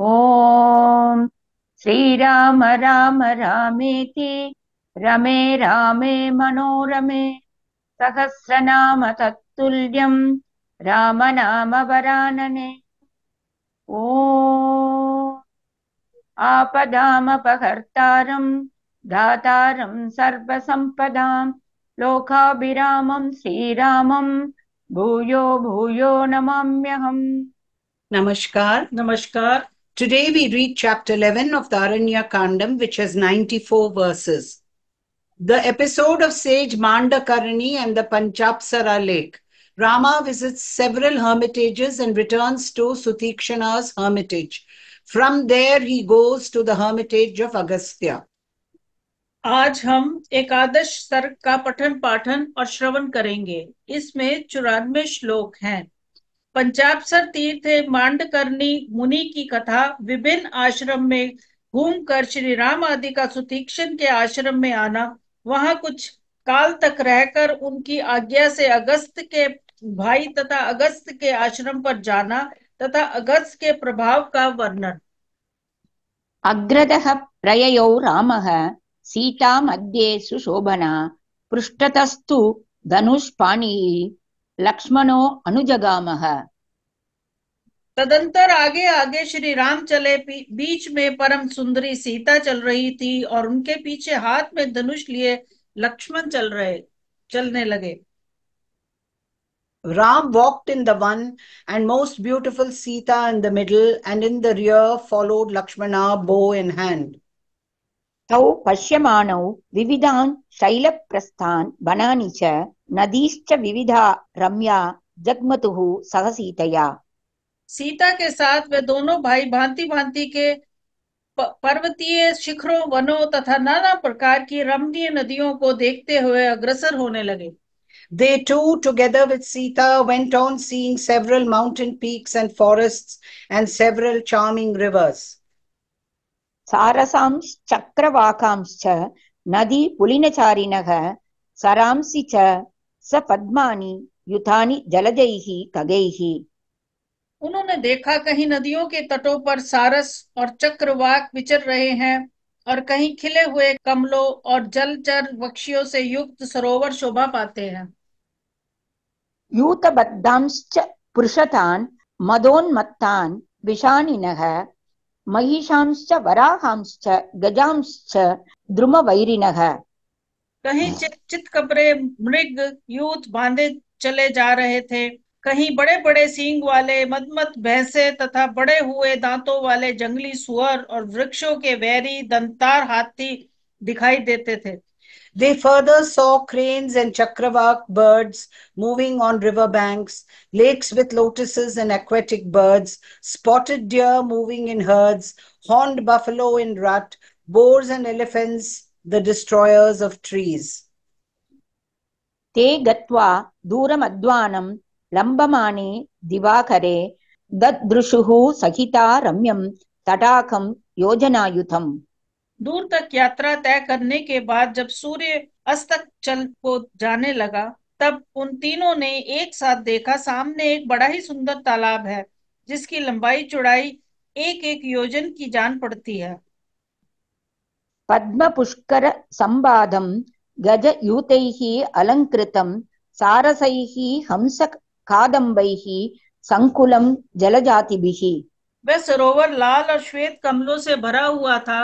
ॐ श्रीराम राम रामेति रमे रामे मनोरमे सहस्रनाम तत्तुल्यं रामनामवरानने ॐ आपदामपहर्तारं दातारं सर्वसम्पदां लोकाभिरामं श्रीरामं भूयो भूयो नमाम्यहम् नमस्कार नमस्कार Today we read chapter 11 of the Aranya Kandam, which has 94 verses. The episode of sage Mandakarani and the Panchapsara lake. Rama visits several hermitages and returns to Sutikshana's hermitage. From there he goes to the hermitage of Agastya. आज हम एकादश सर्ग का पठन पाठन और श्रवण करेंगे इसमें चौरानवे श्लोक हैं पंचापसर तीर्थ मांड करनी मुनि की कथा विभिन्न आश्रम में घूम कर श्री राम आदि का सुतीक्षण के आश्रम में आना वहां कुछ काल तक रहकर उनकी आज्ञा से अगस्त के भाई तथा अगस्त के आश्रम पर जाना तथा अगस्त के प्रभाव का वर्णन अग्रद प्रयो राम सीता मध्ये सुशोभना पृष्ठतस्तु धनुष्पाणी लक्ष्मणो अनुजगामः तदंतर आगे आगे श्री राम चले बीच में परम सुंदरी सीता चल रही थी और उनके पीछे हाथ में धनुष लिए लक्ष्मण चल रहे चलने लगे Ram walked in the van and most beautiful Sita in the middle and in the rear followed Lakshman bow in hand तौ पश्यमाणौ विविधान् शैलप्रस्थान् वनानि च नदीश्च विविधा रम्या जग्मतुः सह सीतया सीता के साथ वे दोनों भाई भांति भांति के पर्वतीय शिखरों वनों तथा नाना प्रकार की रमणीय नदियों को देखते हुए अग्रसर होने लगे They too, together with Sita, went on seeing several mountain peaks and forests and several charming rivers. सारसांश चक्रवाकांश्च नदी पुलिनचारिणः सरांसि च स पद्मानि युतानि जलजैः खगैः उन्होंने देखा कहीं नदियों के तटों पर सारस और चक्रवाक विचर रहे हैं और कहीं खिले हुए कमलों और जलचर वक्षियों से युक्त सरोवर शोभा पाते हैं यूतबद्धांश्च पुरुषतान मदोन्मत्तान विषाणिनः महिषांश्च वराहांश्च गजांश्च द्रुमवैरिणः कहीं चित चित कपड़े मृग यूथ बांधे चले जा रहे थे कहीं बड़े बड़े सींग वाले मदमत भैंसे तथा बड़े हुए दांतों वाले जंगली सुअर और वृक्षों के वैरी दंतार हाथी दिखाई देते थे They further saw cranes and chakravak birds moving on river banks, lakes with lotuses and aquatic birds, spotted deer moving in herds, horned buffalo in rut, boars and elephants, the destroyers of trees. ते गत्वा दूरमध्वानं लम्बमाने दिवाकरे ददृशुः सहिता रम्यम तटाकम योजनायुतम दूर तक यात्रा तय करने के बाद जब सूर्य अस्त तक चल को जाने लगा तब उन तीनों ने एक साथ देखा सामने एक बड़ा ही सुंदर तालाब है जिसकी लंबाई चौड़ाई एक एक योजन की जान पड़ती है पद्म पुष्कर संबादम गज ही अलंकृतम अलंकृतं ही हंसक कादम्बैः संकुलम जलजाति वह सरोवर लाल और श्वेत कमलों से भरा हुआ था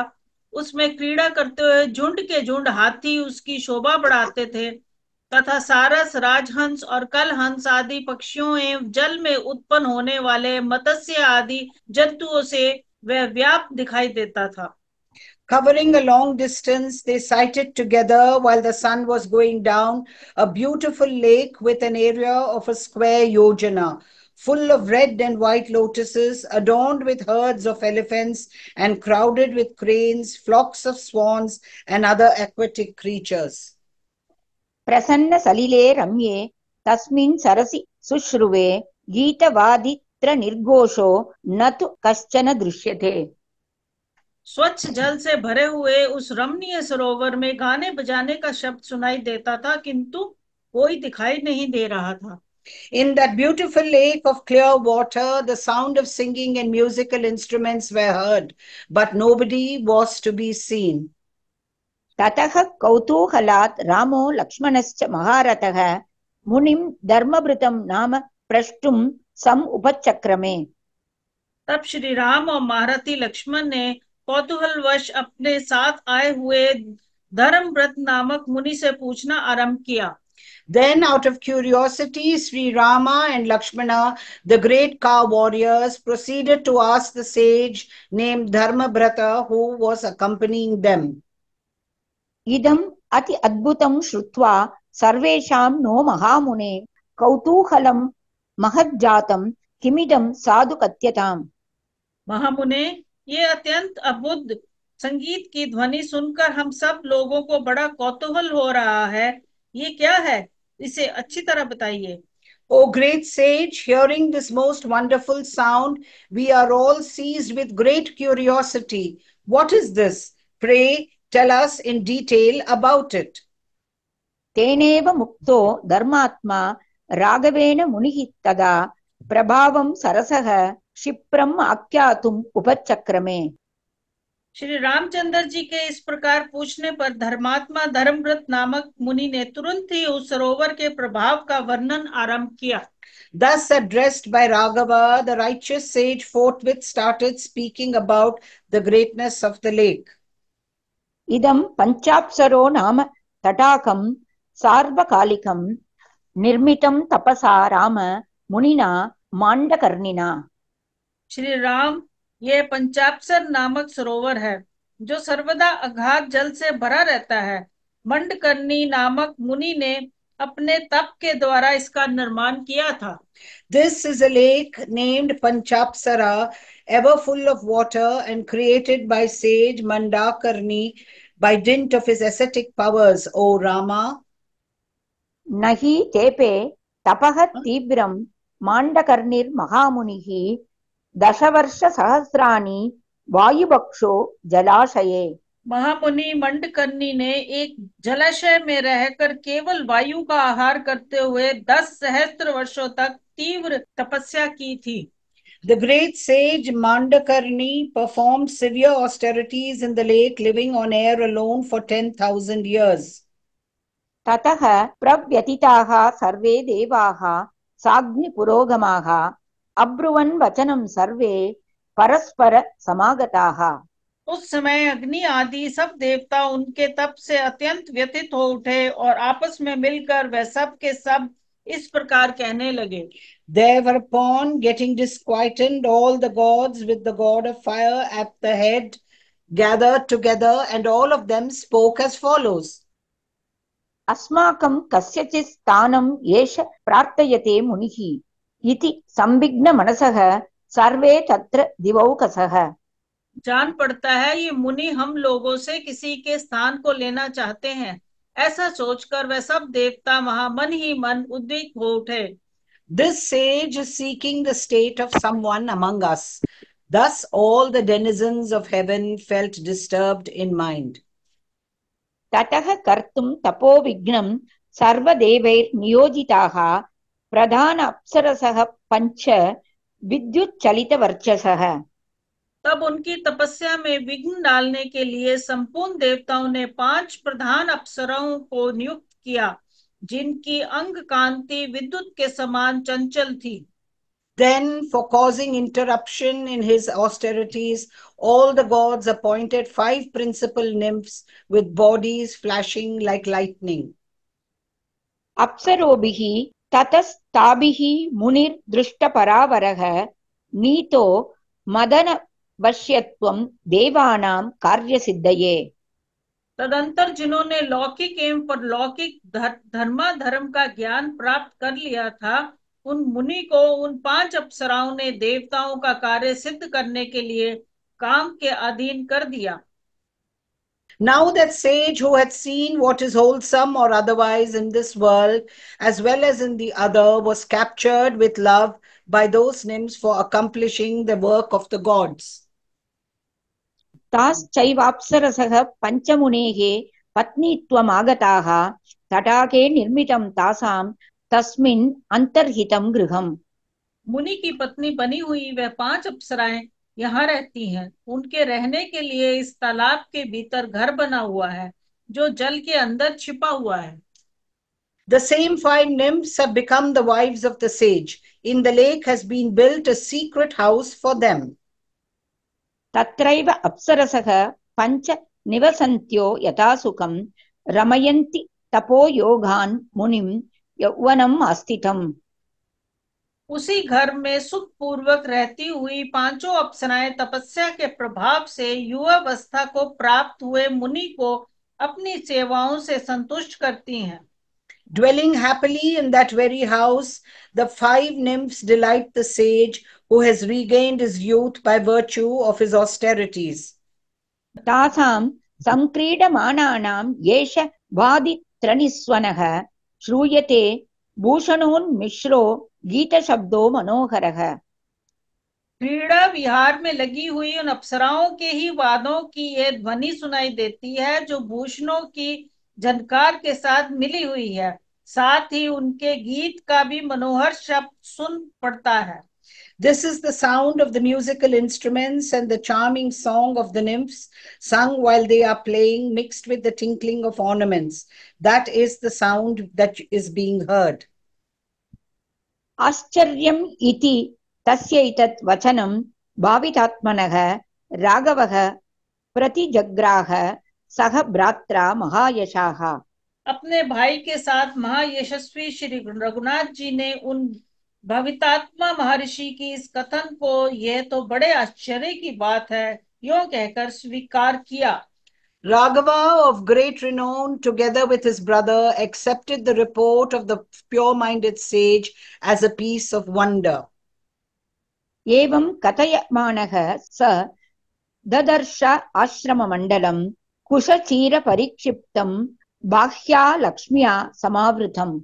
उसमें क्रीड़ा करते हुए झुंड के झुंड हाथी उसकी शोभा बढ़ाते थे तथा सारस राजहंस और कलहंस आदि पक्षियों एवं जल में उत्पन्न होने वाले मत्स्य आदि जंतुओं से वह व्याप दिखाई देता था Covering a long distance, they sighted together while the sun was going down a beautiful lake with an area of a square yojana, full of red and white lotuses, adorned with herds of elephants and crowded with cranes, flocks of swans, and other aquatic creatures. Prasanna Salile Ramye Tasmin Sarasi Sushruve Geetavaditra Nirgosho Natu Kaschana Drishyate. स्वच्छ जल से भरे हुए उस रमणीय सरोवर में गाने बजाने का शब्द सुनाई देता था किंतु कोई दिखाई नहीं दे रहा था in that beautiful lake of clear water the sound of singing and musical musical they heard but nobody was to be seen ततः कौतूहलात् रामो लक्ष्मणश्च महारथः मुनिं धर्मभृतं नाम प्रष्टुं सम् उपचक्रमे तब श्री राम और महारथी लक्ष्मण ने कौतूहल वश अपने साथ आए हुए धर्मव्रत नामक मुनि से पूछना आरंभ किया Then, out of curiosity, Sri Rama and Lakshmana, the great cow warriors, proceeded to ask the sage named Dharmabrata who was accompanying them. Idam ati adbutam shrutva sarvesham no mahamune kautuhalam mahadjatam kimidam sadhu katyatam. Mahamune, ये अत्यंत अबुद्ध संगीत की ध्वनि सुनकर हम सब लोगों को बड़ा कौतूहल हो रहा है ये क्या है इसे अच्छी तरह बताइए O great sage, hearing this most wonderful sound, we are all seized with great curiosity. What is this? Pray, tell us in detail about it. तेनेव मुक्तो धर्मात्मा राघवेण मुनिः तदा प्रभावं सरसः क्षिप्रम आख्या तुम उपचक्रमे श्री रामचंद्र जी के इस प्रकार पूछने पर धर्मात्मा धर्मव्रत नामक मुनि ने तुरंत ही उस सरोवर के प्रभाव का वर्णन आरंभ किया Thus addressed by Raghava, the righteous sage forthwith started speaking about the greatness of the lake. Idam panchapsaro नाम tatakam sarvakalikam nirmitam tapasa rama munina mandakarnina. Shri Ram ये पंचापसर नामक सरोवर है जो सर्वदा अघात जल से भरा रहता है मंडकर्णी नामक मुनि ने अपने तप के द्वारा इसका निर्माण किया था this is a lake named Panchapsara ever full of water and created by sage Mandakarni by dint of his ascetic powers, O Rama. Nahi tepe tapah tibram mandakarnir mahamunihi दशवर्ष दशवर्षसहस्राणि वायुबक्षो जलाशय महामुनि मंडकर्णी ने एक जलाशय में रहकर केवल वायु का आहार करते हुए दस सहस्त्र वर्षों तक तीव्र तपस्या की थी The great sage Mandakarni performed severe austerities in the lake, living on air alone for 10,000 years. ततः प्रव्यतिताः सर्वे देवाः साग्निपुरोगमाः अब्रुवन वचनम सर्वे परस्पर समागता उस समय अग्नि आदि सब देवता उनके तप से अत्यंत व्यतीत हो उठे और आपस में मिलकर वे सब के सब इस प्रकार कहने लगे thereupon getting disquieted all the gods with the god of fire at the head gather together and all of them spoke as follows अस्माकं कस्यचित् स्थानं एष प्रार्थयते मुनिः इति संविघ्न मनसह सर्वे तत्र दिवौकसह जान पड़ता है ये मुनि हम लोगों से किसी के स्थान को लेना चाहते हैं ऐसा सोचकर वह सब देवता वहां मन ही मन उद्विग हो उठे This sage is seeking the state of someone among us. Thus, all the denizens of heaven felt disturbed in mind. ततः कर्तुं तपोविघ्नं सर्वदेवैर्नियोजिताः प्रधान अप्सरसः पंच विद्युत चलित वर्चसः तब उनकी तपस्या में विघ्न डालने के लिए संपूर्ण देवताओं ने पांच प्रधान अप्सराओं को नियुक्त किया जिनकी अंग कांति विद्युत के समान चंचल थी Then, for causing interruption in his austerities, all the gods appointed five principal nymphs with bodies flashing like lightning. अप्सरोभिः ततस्ताभिः मुनिर्दृष्टपरावरः नीतो मदनवश्यत्वं देवानां कार्यसिद्धये तदंतर जिन्होंने लौकिक एवं पर लौकिक धर, धर्मा धर्म का ज्ञान प्राप्त कर लिया था उन मुनि को उन पांच अप्सराओं ने देवताओं का कार्य सिद्ध करने के लिए काम के अधीन कर दिया Now that sage who had seen what is wholesome or otherwise in this world as well as in the other was captured with love by those names for accomplishing the work of the gods. Thus, patni Panchamunehe Patnitvam Agataha Tatake Nirmitam Tasam Tasmin Antarhitam Griham मुनि की पत्नी बनी हुई वह पांच अप्सराएं यहाँ रहती हैं उनके रहने के लिए इस तालाब के भीतर घर बना हुआ है जो जल के अंदर छिपा हुआ है The same five nymphs have become the wives of the sage. In the lake has been built a secret house for them. तत्रैव अप्सरसः पञ्च निवसन्त्यो यथा सुखं रमयन्ति तपो योगान् मुनिं यौवनम् आस्थितम् उसी घर में सुख पूर्वक रहती हुई पांचों अप्सराएं तपस्या के प्रभाव से युवावस्था को प्राप्त हुए मुनि को अपनी सेवाओं से संतुष्ट करती हैं Dwelling happily in that very house, the five nymphs delight the sage who has regained his youth by virtue of his austerities. Tasam तासां संक्रीडमानानां येष shruyate bhushanon mishro गीत गीतशब्दो मनोहरः क्रीड़ा विहार में लगी हुई उन अप्सराओं के ही वादों की यह ध्वनि सुनाई देती है जो भूषणों की झनकार के साथ मिली हुई है साथ ही उनके गीत का भी मनोहर शब्द सुन पड़ता है This is the sound of the musical instruments and the charming song of the nymphs, sung while they are playing, mixed with the tinkling of ornaments. That is the sound that is being heard. आश्चर्यम् इति तस्य एतत् वचनं भावितात्मनः राघवः प्रतिजग्राह सह भ्रात्रा महायशाः अपने भाई के साथ महायशस्वी श्री रघुनाथ जी ने उन भवितात्मा महर्षि की इस कथन को यह तो बड़े आश्चर्य की बात है यो कहकर स्वीकार किया Raghava, of great renown, together with his brother, accepted the report of the pure minded sage as a piece of wonder. एवं कथयमाणः स ददर्श आश्रममण्डलं कुशचीरपरिक्षिप्तं बाह्या लक्ष्म्या समावृतम्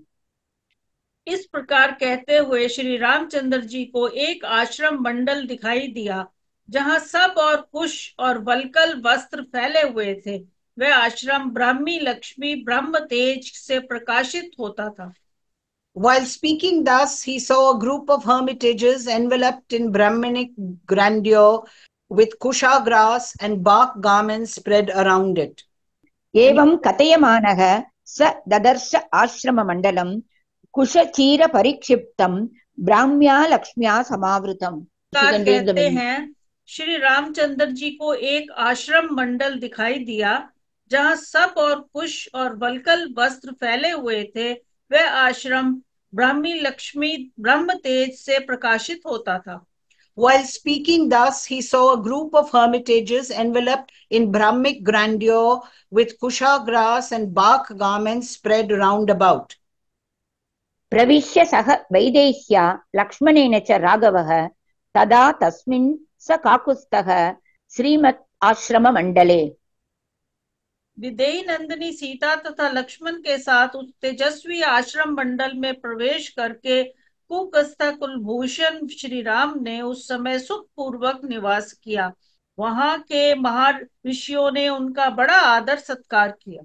इस प्रकार कहते हुए श्री रामचंद्र जी को एक आश्रम मंडल दिखाई दिया जहाँ सब और कुश और वलकल वस्त्र फैले हुए थे वह आश्रम ब्राह्मी लक्ष्मी ब्रह्म तेज से प्रकाशित होता था While speaking thus, he saw a group of hermitages enveloped in Brahminic grandeur with kusha grass and bark garments spread around it. Evam sa एवं कथयमानः स ददर्श आश्रममण्डलं कुशचीरपरिक्षिप्तं ब्राह्म्या लक्ष्म्या समावृतम् कहते हैं श्री रामचंद्र जी को एक आश्रम मंडल दिखाई दिया जहां सब और कुश और वलकल वस्त्र फैले हुए थे वह आश्रम ब्राह्मी लक्ष्मी ब्रह्म तेज से प्रकाशित होता था While speaking thus, he saw a group of hermitages enveloped in Brahmic grandeur with kusha grass and bark garments spread round about. Pravishya सह vaidehya लक्ष्मणेन च राघवः तदा तस्मिन् स काकुस्तः श्रीमत् आश्रम मंडले विदेही नंदिनी सीता तथा लक्ष्मण के साथ उस तेजस्वी आश्रम मंडल में प्रवेश करके कुकस्ता कुलभूषण श्री राम ने उस समय सुख पूर्वक निवास किया वहां के ऋषियों ने उनका बड़ा आदर सत्कार किया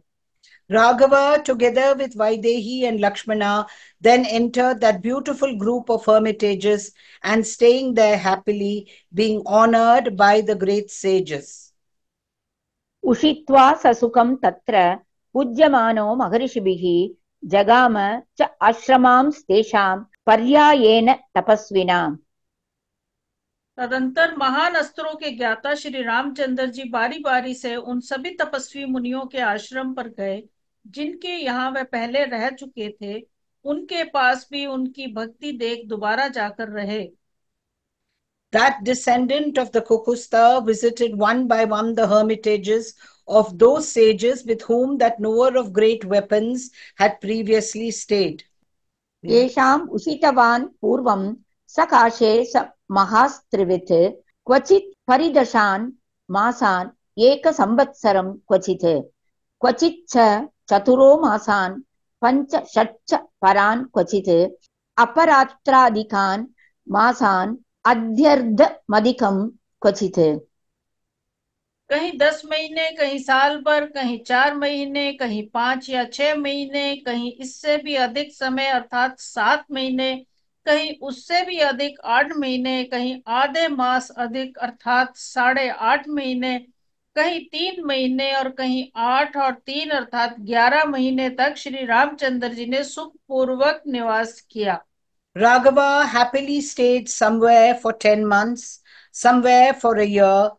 Raghava, together with Vaidehi and Lakshmana, then entered that beautiful group of hermitages and staying there happily, being honored by the great sages. Ushitva sasukam tatra pujyamano महर्षिभिः jagama cha ashramam stesham, paryayena तपस्विनाम् तदंतर महान अस्त्रों के ज्ञाता श्री रामचंद्र जी बारी बारी से उन सभी तपस्वी मुनियों के आश्रम पर गए जिनके यहाँ वह पहले रह चुके थे उनके पास भी उनकी भक्ति देख दोबारा जाकर रहे That descendant of the Kokusta visited one by one the hermitages of those sages with whom that knower of great weapons had previously stayed. येषाम् उषितवान् पूर्वं सकाशे महास्त्रिवित् क्वचित् परिदशान् मासान् एकसंवत्सरं क्वचित् क्वचित् च चतुरो मासान् पञ्च षट्च परान् क्वचित् अपरात्रादिकान् मासान् अध्यर्धमधिकं क्वचित् कहीं दस महीने कहीं साल भर कहीं चार महीने कहीं पांच या छह महीने कहीं इससे भी अधिक समय अर्थात सात महीने कहीं उससे भी अधिक आठ महीने कहीं आधे मास अधिक अर्थात साढ़े आठ महीने कहीं तीन महीने और कहीं आठ और तीन अर्थात ग्यारह महीने तक श्री रामचंद्र जी ने सुखपूर्वक निवास किया Raghava happily stayed somewhere for 10 months, somewhere for a year,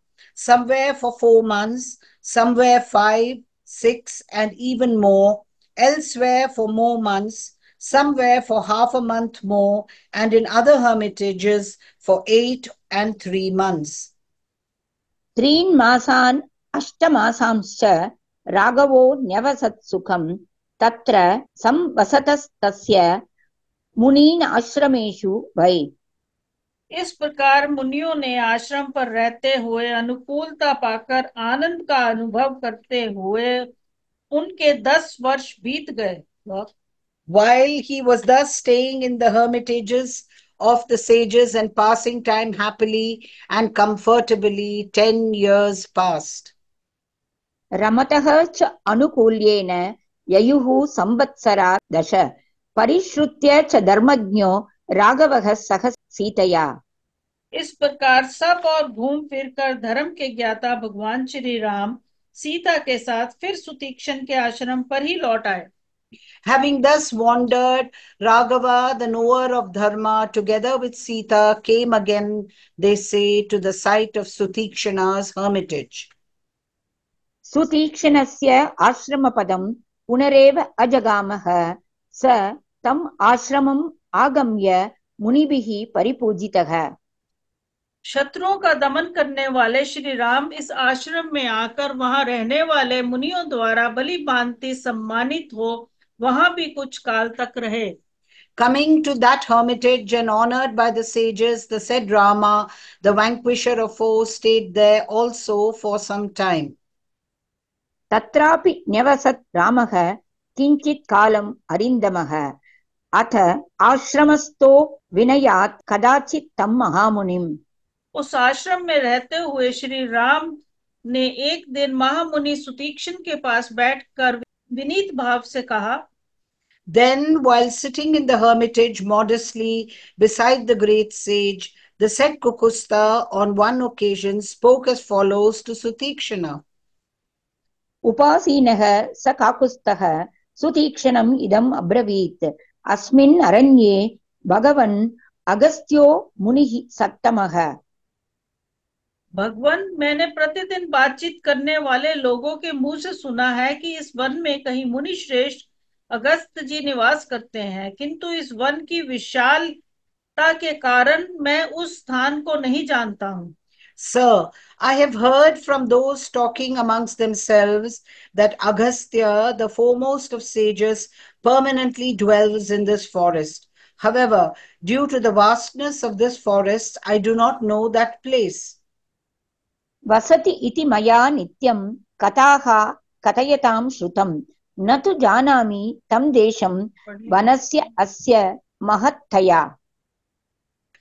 somewhere for four months, somewhere five, six, and even more, elsewhere for more months, somewhere for half a month more, and in other hermitages for eight and three months. Three masan अष्टमासांश्च राघवो न्यवसत्सुखं तत्र संवसतस्तस्य मुनीन आश्रमेषु वै इस प्रकार मुनियों ने आश्रम पर रहते हुए अनुकूलता पाकर आनंद का अनुभव करते हुए उनके दस वर्ष बीत गए While he was thus staying in the hermitages of the sages and passing time happily and comfortably, ten years passed. रमतः च अनुकूल्येन ययुः संवत्सरा दश परिश्रुत्य च धर्मज्ञो राघवः सह सीतया इस प्रकार सब और घूम फिर कर धर्म के ज्ञाता भगवान श्री राम सीता के साथ फिर सुतीक्षण के आश्रम पर ही लौट आए Having thus wandered, Raghava, the knower of Dharma, together with Sita, came again, they say, to the site of Sutikshana's hermitage. सुतीक्ष्णस्य आश्रमपदं पुनरेव अजगामः स तम् आश्रमम् आगम्य मुनिभिः परिपूजितः शत्रुओं का दमन करने वाले श्री राम इस आश्रम में आकर वहां रहने वाले मुनियों द्वारा बलि भांति सम्मानित हो वहां भी कुछ काल तक रहे Coming to that hermitage and honored by the sages, the said Rama, the vanquisher of foes, stayed there also for some time. तत्रापि न्यवसत् रामः किञ्चित् कालम् अरिन्दमः अथ आश्रमस्थो विनयात कदाचित तम महामुनिम उस आश्रम में रहते हुए श्री राम ने एक दिन महामुनि सुतीक्षण के पास बैठकर विनीत भाव से कहा Then, while sitting in the hermitage modestly beside the great sage, the said Kukusta on one occasion spoke as follows to Sutikshana. उपासीन स काकुस्थ सुतीक्षण इदम अब्रवीत अस्े भगवन अगस्त्यो मुनि सप्तमः भगवान मैंने प्रतिदिन बातचीत करने वाले लोगों के मुंह से सुना है कि इस वन में कहीं मुनि श्रेष्ठ अगस्त जी निवास करते हैं किंतु इस वन की विशालता के कारण मैं उस स्थान को नहीं जानता हूँ Sir, I have heard from those talking amongst themselves that Agastya, the foremost of sages, permanently dwells in this forest. However, due to the vastness of this forest, I do not know that place. Vasati iti maya nityam kataha katayatam shrutam natu जानामि tam desham वनस्य asya महत्तया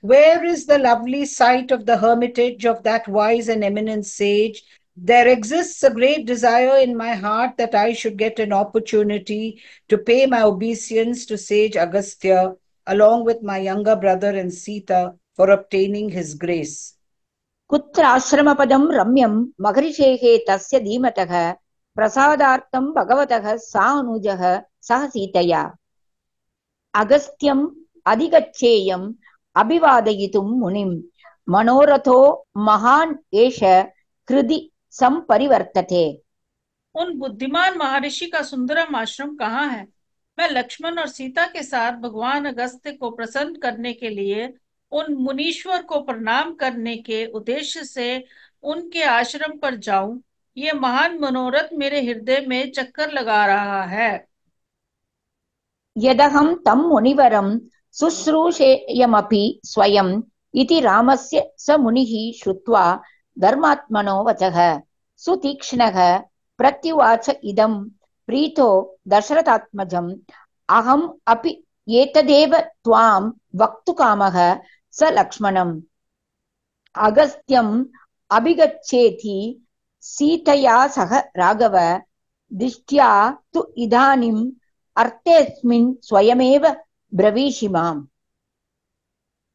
where is the lovely site of the hermitage of that wise and eminent sage? There exists a great desire in my heart that I should get an opportunity to pay my obeisance to sage Agastya, along with my younger brother and Sita, for obtaining his grace. कुत्र आश्रमपदं रम्यं मगरिषेः तस्य धीमतः प्रसादार्थं भगवतः सा सह सीतया अगस्त्यम् अधिगच्छेयं अभिवादयितुं मुनिम् मनोरथो महान एष कृदि संपरिवर्तते उन बुद्धिमान महर्षि का सुंदरम आश्रम कहाँ है मैं लक्ष्मण और सीता के साथ भगवान अगस्त्य को प्रसन्न करने के लिए उन मुनीश्वर को प्रणाम करने के उद्देश्य से उनके आश्रम पर जाऊं ये महान मनोरथ मेरे हृदय में चक्कर लगा रहा है यदहम तम मुनिवरम शुश्रूषेयमपि स्वयम् इति रामस्य स मुनिः श्रुत्वा धर्मात्मनो वचः सुतीक्ष्णः प्रत्युवाच इदं प्रीतो दशरथात्मजम् अहम् अपि एतदेव त्वां वक्तुकामः स लक्ष्मणम् अगस्त्यम् अभिगच्छेति सीतया सह राघव दृष्ट्या तु इदानीम् अर्थेऽस्मिन् स्वयमेव ब्रवीषि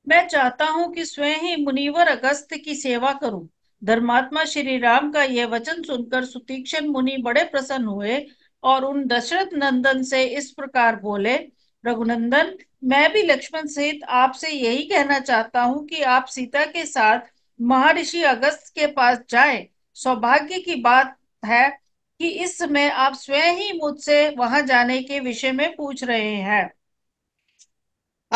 मैं चाहता हूँ कि स्वयं ही मुनिवर अगस्त की सेवा करूं धर्मात्मा श्री राम का यह वचन सुनकर सुतीक्षण मुनि बड़े प्रसन्न हुए और उन दशरथ नंदन से इस प्रकार बोले रघुनंदन मैं भी लक्ष्मण सहित आपसे यही कहना चाहता हूँ कि आप सीता के साथ महर्षि अगस्त के पास जाए सौभाग्य की बात है कि इस समय आप स्वयं ही मुझसे वहां जाने के विषय में पूछ रहे हैं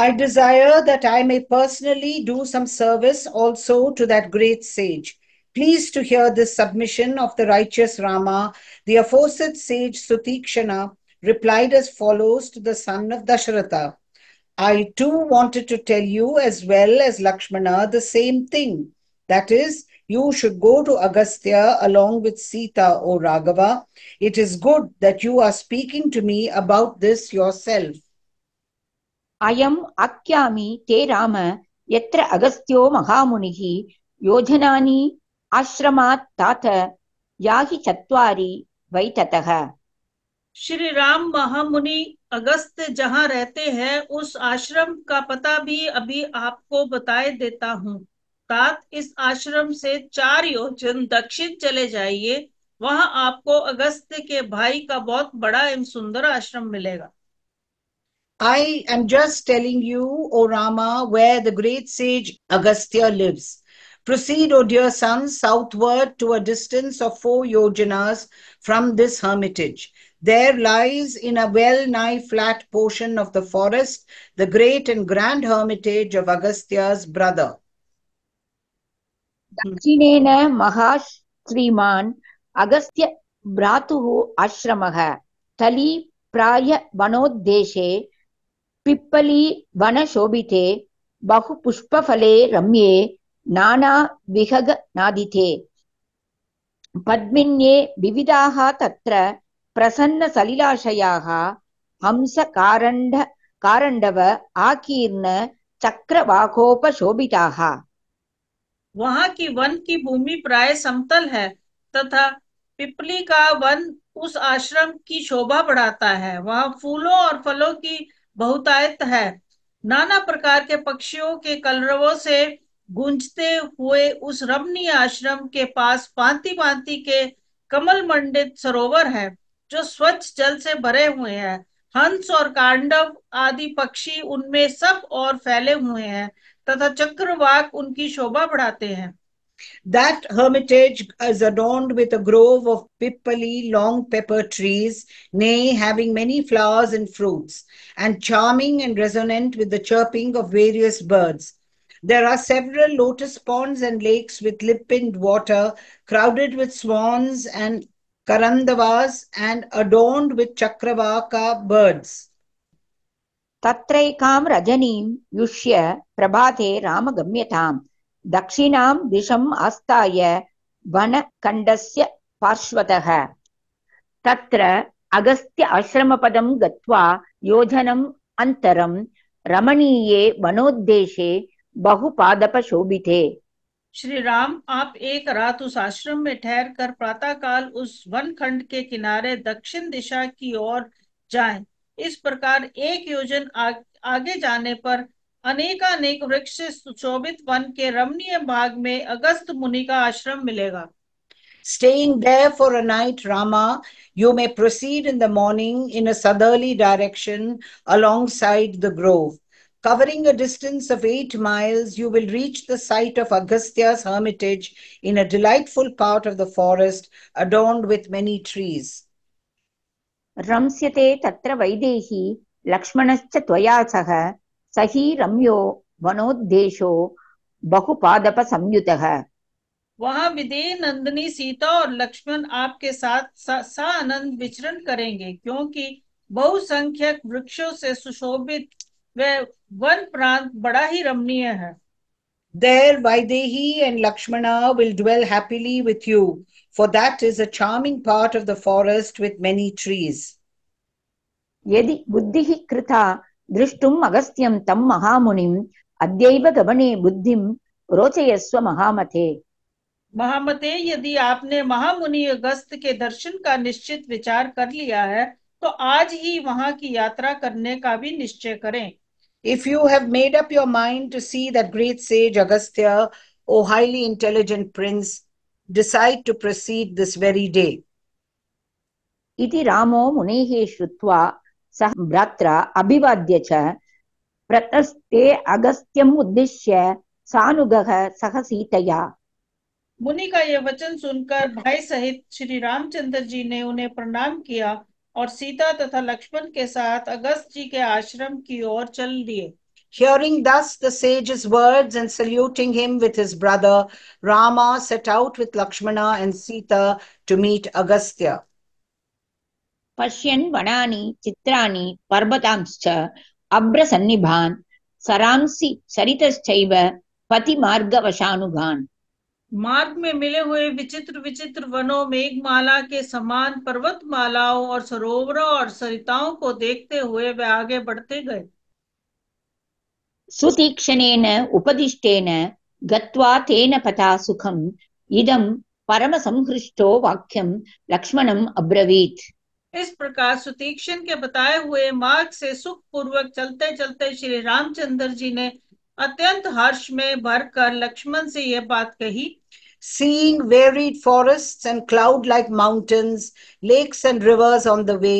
I desire that I may personally do some service also to that great sage. Pleased to hear this submission of the righteous Rama, the aforesaid sage Sutikshana replied as follows to the son of Dasharatha. I too wanted to tell you as well as Lakshmana the same thing. That is, you should go to Agastya along with Sita, O Raghava. It is good that you are speaking to me about this yourself. अयम् आख्यामि ते राम यत्र अगस्त्यो महामुनिः योजनानि आश्रमात् तात याहि चत्वारि ततः श्री राम महामुनि अगस्त जहाँ रहते हैं उस आश्रम का पता भी अभी आपको बताए देता हूँ तात इस आश्रम से चार योजन दक्षिण चले जाइए वहाँ आपको अगस्त के भाई का बहुत बड़ा एवं सुंदर आश्रम मिलेगा I am just telling you, O Rama, where the great sage Agastya lives. Proceed, O dear son, southward to a distance of four yojanas from this hermitage. There lies in a well nigh flat portion of the forest the great and grand hermitage of Agastya's brother. दक्षिणेन महाश्रीमान् Agastya भ्रातुः आश्रमः तली प्राय वनोद्देशे पिप्पली one शोभिते बहु पुष्प फले रम्ये नाना विहग नादिते पद्मिन्ये विविधाः तत्र प्रसन्न हंस हंसकारण्ड कारण्डव आकीर्ण चक्रवाकोपशोभिताः वहां की वन की भूमि प्राय समतल है तथा पिपली का वन उस आश्रम की शोभा बढ़ाता है वहां फूलों और फलों की बहुतायत है नाना प्रकार के पक्षियों के कलरवों से गूंजते हुए उस रमणीय आश्रम के पास पांति पांति के कमल मंडित सरोवर है जो स्वच्छ जल से भरे हुए हैं हंस और कांडव आदि पक्षी उनमें सब और फैले हुए हैं तथा चक्रवाक उनकी शोभा बढ़ाते हैं That hermitage is adorned with a grove of pippali, long pepper trees, nay, having many flowers and fruits, and charming and resonant with the chirping of various birds. There are several lotus ponds and lakes with limpid water, crowded with swans and karandavas, and adorned with chakravaka birds. तत्रैकां रजनीं युष्य Ramagam रामगम्यताम् दक्षिणां दिशम् आस्थाय वनखण्डस्य पार्श्वतः तत्र अगस्त्य आश्रमपदं गत्वा योजनम् अन्तरं रमणीये वनोद्देशे बहुपादपशोभिते श्री राम आप एक रात उस आश्रम में ठहर कर प्रातः काल उस वन खंड के किनारे दक्षिण दिशा की ओर जाएं। इस प्रकार एक योजन आग, आगे जाने पर अनेकानेक वृक्ष सुशोभित वन के रमणीय भाग में अगस्त मुनि का आश्रम मिलेगा Staying there for a night, Rama, you may proceed in the morning in a southerly direction alongside the grove. Covering a distance of eight miles, you will reach the site of Agastya's hermitage in a delightful part of the forest adorned with many trees. Ramsyate tatra vaidehi lakshmanascha tvaya सही रम्यो वनोद्देशो बहुपादप संयुत वहाँ विदेह नंदनी सीता और लक्ष्मण आपके साथ सा आनंद विचरण करेंगे क्योंकि बहुसंख्यक वृक्षों से सुशोभित वह वन प्रांत बड़ा ही रमणीय है There Vaidehi and Lakshmana will dwell happily with you, for that is a charming part of the forest with many trees. यदि बुद्धि कृता दृष्टुम अगस्त्यम तम महामुनि अद्यैव गमने बुद्धिं रोचयस्व महामते महामते यदि आपने महामुनि अगस्त के दर्शन का निश्चित विचार कर लिया है तो आज ही वहां की यात्रा करने का भी निश्चय करें if you have made up your mind to see that great sage Agastya O highly intelligent prince decide to proceed this very day इति रामो मुनेः श्रुत्वा सह भ्रात्रा अभिवाद्य च प्रतस्ते अगस्त्यम उद्देश्य सानुगः सह सीतया मुनि का यह वचन सुनकर भाई सहित श्री रामचंद्र जी ने उन्हें प्रणाम किया और सीता तथा लक्ष्मण के साथ अगस्त जी के आश्रम की ओर चल दिए Hearing thus the sage's words and saluting him with his brother, Rama set out with Lakshmana and Sita to meet Agastya. पश्यन् वनानि चित्राणि पर्वतांश्च अभ्रसन्निभान् सरांसि सरितश्चैव पति मार्गवशानुगान मार्ग में मिले हुए विचित्र विचित्र वनों मेघमाला के समान पर्वत मालाओं और सरोवरों और सरिताओं को देखते हुए वे आगे बढ़ते गए सुतीक्षण उपदिष्टेन गत्वा तेन पता सुखम इदम परम संहृष्टो वाक्यम लक्ष्मणम अब्रवीत इस प्रकार सुतीक्षण के बताए हुए मार्ग से सुख पूर्वक चलते चलते श्री रामचंद्र जी ने अत्यंत हर्ष में भर कर लक्ष्मण से यह बात कही seeing varied forests and cloud like mountains lakes and rivers on the way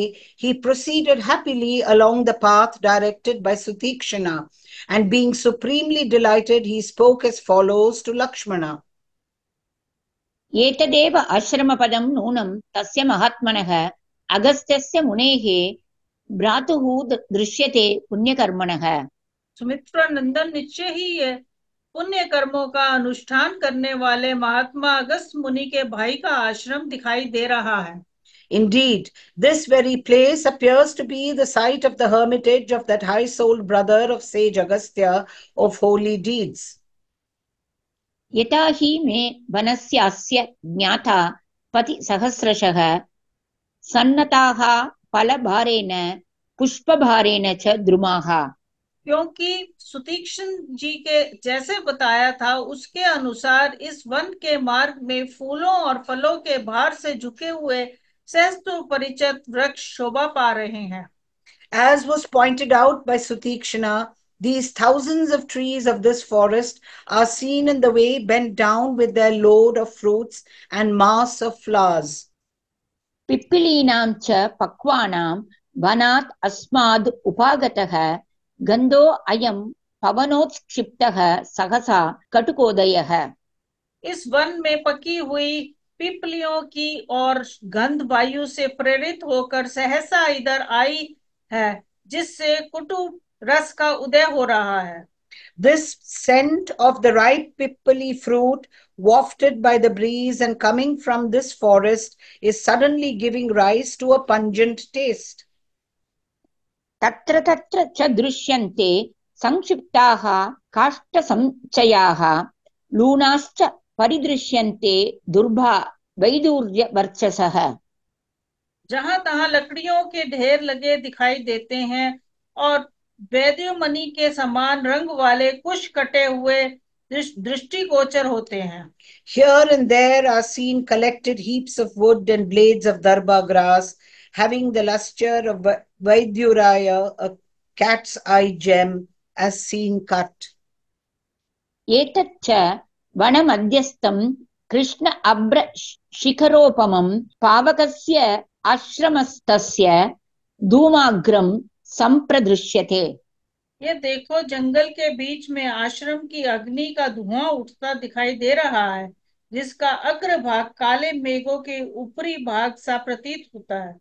he proceeded happily along the path directed by Sutikshna and being supremely delighted he spoke as follows to Lakshmana एतदेव आश्रम पदम नूनम तस्य महात्मनः अगस्त्यस्य मुनेः भ्रातुः दृश्यते पुण्यकर्मणः सुमित्र नंदन निश्चय ही है पुण्य कर्मों का अनुष्ठान करने वाले महात्मा अगस्त मुनि के भाई का आश्रम दिखाई दे रहा है Indeed, this very place appears to be the site of the hermitage of that high souled brother of sage Agastya of holy deeds. यथा हि मे वनस्यास्य pati पति सहस्रशः सन्नताः फलभारेण पुष्पभारेण च द्रुमाः क्योंकि सुतीक्षण जी के जैसे बताया था उसके अनुसार इस वन के मार्ग में फूलों और फलों के भार से झुके हुए सहस्त्र परिचित वृक्ष शोभा पा रहे हैं As was pointed out by Sutikshana, these thousands of trees of this forest are seen in the way bent down with their load of fruits and mass of flowers. पिप्पिलीनां च पक्वानां वनात् अस्माद् उपागतः गन्धो अयं पवनोत्क्षिप्तः सहसा कटुकोदयः इस वन में पकी हुई पिपलियों की और गंध वायु से प्रेरित होकर सहसा इधर आई है जिससे कुटु रस का उदय हो रहा है this scent of the ripe pippali fruit wafted by the breeze and coming from this forest, is suddenly giving rise to a pungent taste. तत्र तत्र च दृश्यन्ते संक्षिप्ताः काष्ठसञ्चयाः लूणाश्च परिदृश्यन्ते दुर्भा वैदूर्यवर्चसः जहां तहां लकड़ियों के ढेर लगे दिखाई देते हैं और वैद्युमणि के समान रंग वाले कुश कटे हुए दृष्टिगोचर होते हैं here and there are seen collected heaps of wood and blades of darbha grass having the lustre of vaidurya a cat's eye gem as seen cut एतच्च वनमध्यस्थं कृष्ण अब्र शिखरोपमं पावकस्य आश्रमस्तस्य धूमाग्रं सम्प्रदृश्यते ये देखो जंगल के बीच में आश्रम की अग्नि का धुआं उठता दिखाई दे रहा है जिसका अग्र भाग काले मेघों के ऊपरी भाग सा प्रतीत होता है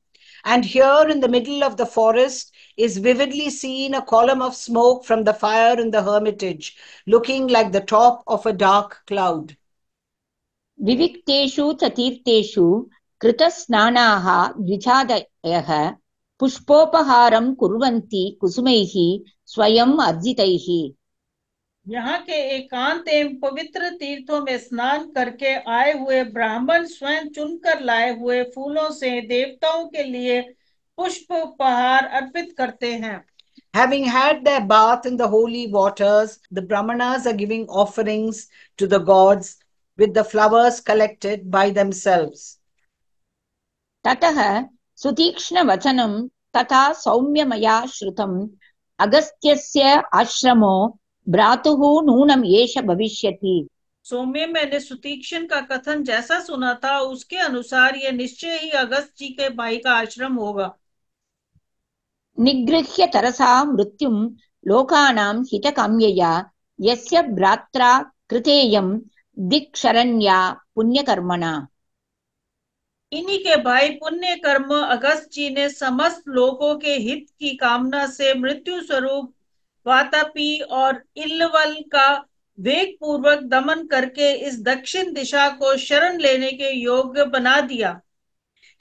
And here in the middle of the forest is vividly seen a column of smoke from the fire in the hermitage, looking like the top of a dark cloud. विविक्तेषु चतीर्थेषु कृतस्नानाः द्विजादयः पुष्पोपहारं कुर्वन्ति कुसुमैः स्वयं अर्जित ही यहाँ के एकांत एवं पवित्र तीर्थों में स्नान करके आए हुए ब्राह्मण स्वयं चुनकर लाए हुए फूलों से देवताओं के लिए पुष्प उपहार अर्पित करते हैं Having had their bath in the holy waters, the Brahmanas are giving offerings to the gods with the flowers collected by themselves. ततः सुतीक्ष्ण वचनम तथा सौम्यमया श्रुतम अगस्त्यस्य आश्रमो भ्रातुः नूनम येष भविष्यति सौम्य मैंने सुतीक्षण का कथन जैसा सुना था उसके अनुसार यह निश्चय ही अगस्त जी के भाई का आश्रम होगा निगृह्य तरसा मृत्यु लोकानां हितकाम्यया यस्य भ्रात्रा कृतेयं दिक्षरण्या पुण्यकर्मणा इन्हीं के भाई पुण्य कर्म अगस्त जी ने समस्त लोगों के हित की कामना से मृत्यु स्वरूप वातापी और इल्लवल का वेग पूर्वक दमन करके इस दक्षिण दिशा को शरण लेने के योग्य बना दिया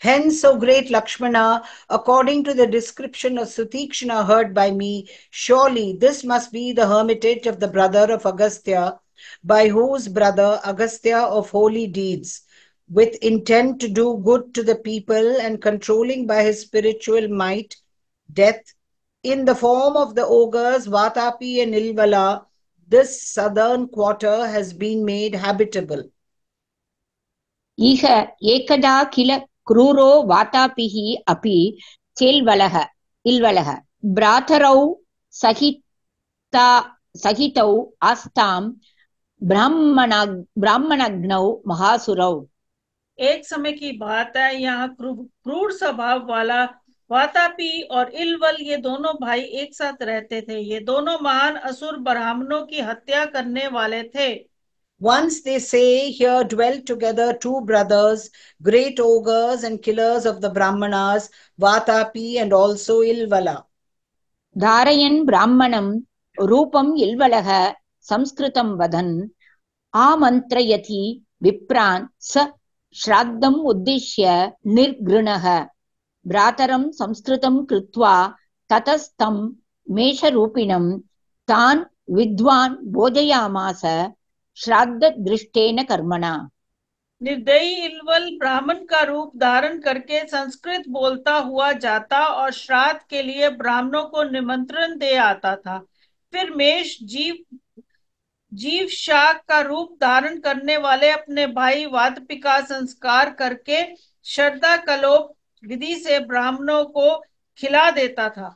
Hence, O great Lakshmana, according to the description of Sutikshna heard by me, surely this must be the hermitage of the brother of Agastya, by whose brother Agastya of holy deeds, with intent to do good to the people and controlling by his spiritual might death in the form of the ogres Vatapi and Ilvala, this southern quarter has been made habitable. एकदा किल क्रूरो अपि भ्रातरौ सहितौ आस्तां ब्राह्मणग्नौ महासुरौ एक समय की बात है यहाँ क्रूर स्वभाव वाला वातापी और इलवल ये दोनों भाई एक साथ रहते थे ये दोनों महान असुर ब्राह्मणों की हत्या करने वाले थे Once they say here dwelt together two brothers, great ogres and killers of the Brahmanas, Vatapi and also Ilvala. Dharayan Brahmanam Rupam Ilvalaha Samskritam Vadhan Amantrayati Vipran Sa श्राद्धम् उद्दिश्य निर्गृणः भ्रातरं संस्कृतं कृत्वा ततस्तं मेषरूपिणं तान् विद्वान् बोधयामास श्राद्धदृष्टेन कर्मणा निर्दयी इलवल ब्राह्मण का रूप धारण करके संस्कृत बोलता हुआ जाता और श्राद्ध के लिए ब्राह्मणों को निमंत्रण दे आता था फिर मेष जीव जीव शाक का रूप धारण करने वाले अपने भाई वातपी का संस्कार करके श्रद्धा कलोप विधि से ब्राह्मणों को खिला देता था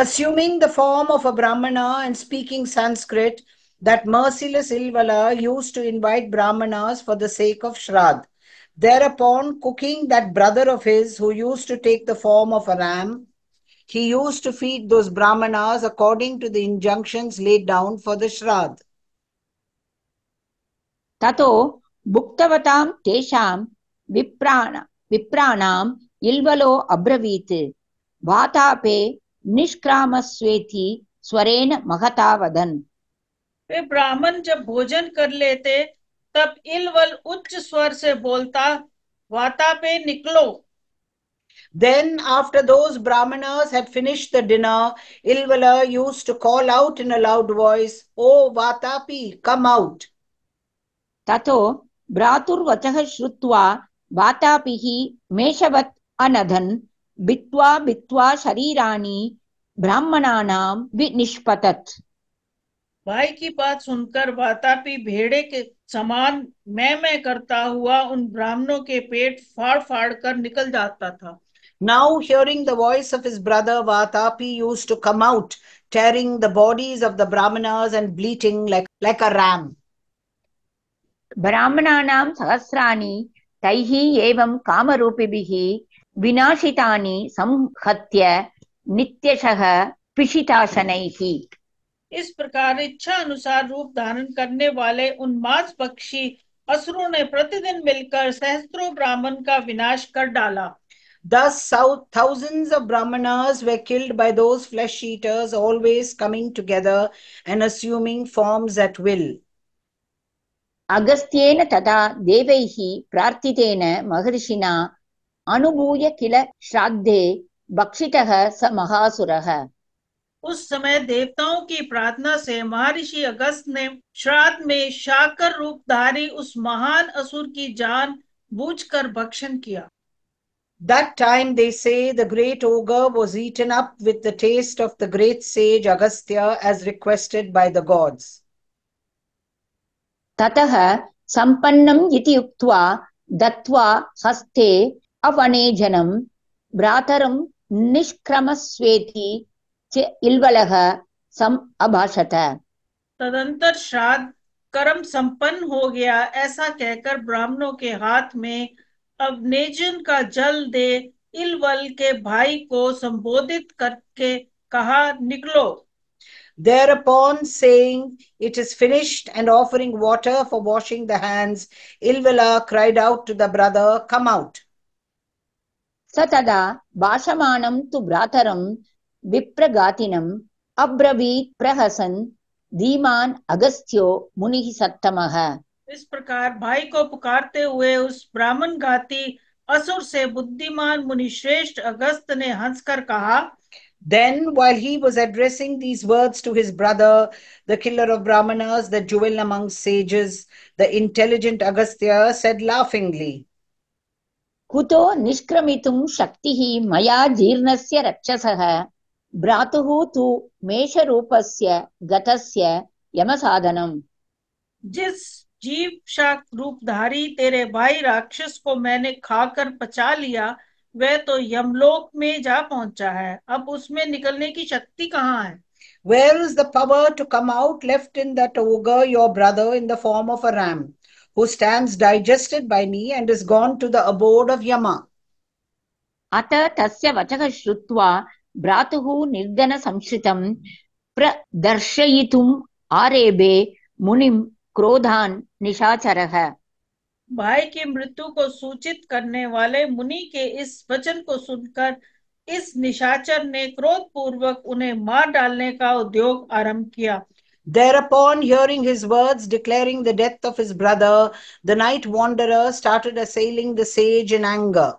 Assuming the form of a Brahmana and speaking Sanskrit, that merciless Ilvala used to invite Brahmanas for the sake of Shraddh. Thereupon, cooking that brother of his who used to take the form of a ram, He used to feed those brahmanas according to the injunctions laid down for the shradh. ततो भुक्तवतां तेषां विप्राण विप्राणाम् इल्वलो अब्रवीत् वातापे निष्क्रामस्वेति स्वरेण महता वदन वे ब्राह्मण जब भोजन कर लेते तब इलवल उच्च स्वर से बोलता वाता पे निकलो Then, after those Brahmanas had finished the dinner, Ilvala used to call out in a loud voice, O Vatapi, come out. Tato भ्रातुर्वचः श्रुत्वा वातापिः मेषवत् अनधन् भित्त्वा भित्त्वा शरीराणि ब्राह्मणानां विनिष्पतत् भाई की बात सुनकर वातापी भेड़े के समान मैं मैं करता हुआ उन ब्राह्मणों के पेट फाड़ फाड़ कर निकल जाता था Now, hearing the voice of his brother Vatapi used to come out, tearing the bodies of the Brahmanas and bleating like, like a ram. ब्राह्मणानां सहस्राणि तैः एवं कामरूपिभिः vinashitani samhatya नित्यशः pishitasanaihi. इस प्रकार इच्छा अनुसार रूप धारण करने वाले उन उन्माद पक्षी असुरों ने प्रतिदिन मिलकर सहस्त्रों ब्राह्मण का विनाश कर डाला Thus, thousands of Brahmanas were killed by those flesh eaters, always coming together and assuming forms at will. अगस्त्येन तदा देवैः प्रार्थितेन महर्षिणा अनुभूय किल श्राद्धे भक्षितः स महासुरः उस समय देवताओं की प्रार्थना से महर्षि अगस्त ने श्राद्ध में शाकर रूपधारी उस महान असुर की जान बूझकर भक्षण किया That time, they say, the great ogre was eaten up with the taste of the great sage Agastya as requested by the gods. ततः सम्पन्नम् इति उक्त्वा दत्त्वा हस्ते अवनेजनम् भ्रातरम् निष्क्रमस्वेति che इल्वलः sam अभाषत तदंतर श्राद्ध कर्म संपन्न हो गया ऐसा कहकर ब्राह्मणों के हाथ में अवनेजन का जल दे इलवल के भाई को संबोधित करके कहा निकलो Thereupon, saying, It is finished, and offering water for washing the hands, Ilvala cried out to the brother, Come out. Satada Bashamanam tu Brataram Vipragatinam Abrabit Prahasan Dhiman Agastyo Munihi Sattamaha. इस प्रकार भाई को पुकारते हुए उस ब्राह्मण गाती असुर से बुद्धिमान मुनि श्रेष्ठ अगस्त ने हंसकर कहा Then, while he was addressing these words to his brother, the killer of Brahmanas, the jewel among sages, the intelligent Agastya said laughingly, Kuto nishkramitum निष्क्रमितुं maya jirnasya जीर्णस्य bratuhu tu तु मेषरूपस्य गतस्य यमसाधनम् Jis जीव शाक रूपधारी तेरे भाई राक्षस को मैंने खाकर पचा लिया वह तो यमलोक में जा पहुंचा है अब उसमें निकलने की शक्ति कहाँ है Where is the power to come out left in that ogre, your brother, in the form of a ram, who stands digested by me and is gone to the abode of Yama? अतः तस्य वचः श्रुत्वा भ्रातुः निर्गणसंश्रितं प्रदर्शयितुम् आरेभे मुनिं क्रोधान निशाचर है भाई की मृत्यु को सूचित करने वाले मुनि के इस वचन को सुनकर इस निशाचर ने क्रोध पूर्वक उन्हें मार डालने का उद्योग आरंभ किया Thereupon, hearing his words declaring the death of his brother, the night wanderer started assailing the sage in anger.